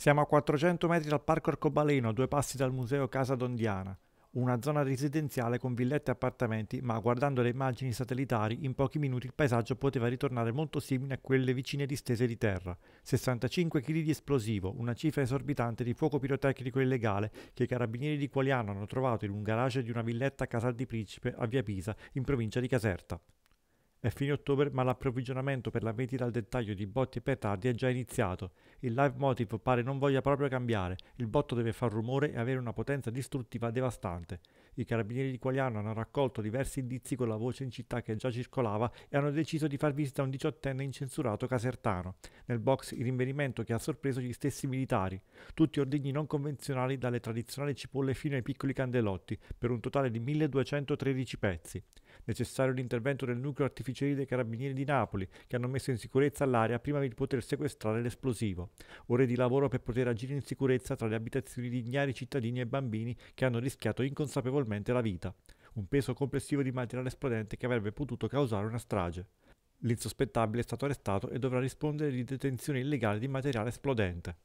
Siamo a 400 metri dal Parco Arcobaleno, a due passi dal Museo Casa Dondiana, una zona residenziale con villette e appartamenti, ma guardando le immagini satellitari, in pochi minuti il paesaggio poteva ritornare molto simile a quelle vicine distese di terra. 65 kg di esplosivo, una cifra esorbitante di fuoco pirotecnico illegale che i carabinieri di Qualiano hanno trovato in un garage di una villetta a Casal di Principe a Via Pisa, in provincia di Caserta. È fine ottobre ma l'approvvigionamento per la vendita al dettaglio di botti e petardi è già iniziato. Il live motive pare non voglia proprio cambiare, il botto deve far rumore e avere una potenza distruttiva devastante. I carabinieri di Quagliano hanno raccolto diversi indizi con la voce in città che già circolava e hanno deciso di far visita a un diciottenne incensurato casertano. Nel box il rinvenimento che ha sorpreso gli stessi militari. Tutti ordigni non convenzionali dalle tradizionali cipolle fino ai piccoli candelotti, per un totale di 1213 pezzi. Necessario l'intervento del nucleo artificieri dei carabinieri di Napoli, che hanno messo in sicurezza l'area prima di poter sequestrare l'esplosivo. Ore di lavoro per poter agire in sicurezza tra le abitazioni di ignari cittadini e bambini che hanno rischiato inconsapevolmente la vita. Un peso complessivo di materiale esplodente che avrebbe potuto causare una strage. L'insospettabile è stato arrestato e dovrà rispondere di detenzione illegale di materiale esplodente.